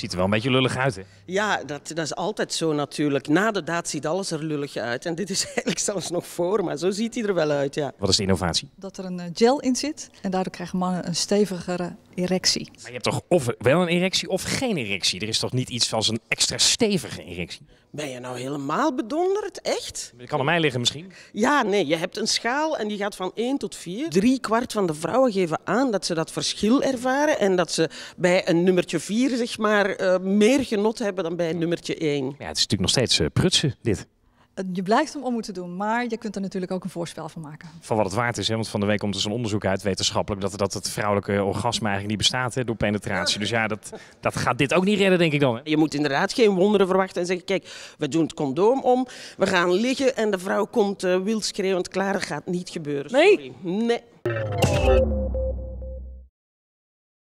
Ziet er wel een beetje lullig uit, hè? Ja, dat, dat is altijd zo natuurlijk. Na de daad ziet alles er lullig uit. En dit is eigenlijk zelfs nog voor, maar zo ziet hij er wel uit, ja. Wat is de innovatie? Dat er een eh, gel in zit en daardoor krijgen mannen een stevigere erectie. Maar je hebt toch of wel een erectie of geen erectie? Er is toch niet iets van een extra stevige erectie? Ben je nou helemaal bedonderd? Echt? Dat kan aan mij liggen misschien. Ja, nee, je hebt een schaal en die gaat van 1 tot 4. Drie kwart van de vrouwen geven aan dat ze dat verschil ervaren en dat ze bij een nummertje 4 zeg maar, eh, meer genot hebben dan bij een nummertje 1. Ja, het is natuurlijk nog steeds eh, prutsen, dit je blijft hem om moeten doen, maar je kunt er natuurlijk ook een voorspel van maken. Van wat het waard is, hè? want van de week komt dus er zo'n onderzoek uit wetenschappelijk dat, dat het vrouwelijke orgasme eigenlijk niet bestaat hè, door penetratie. Dus ja, dat, dat gaat dit ook niet redden, denk ik dan. Hè? Je moet inderdaad geen wonderen verwachten en zeggen, kijk, we doen het condoom om, we gaan liggen en de vrouw komt uh, klaar. Dat gaat niet gebeuren. Nee? Nee.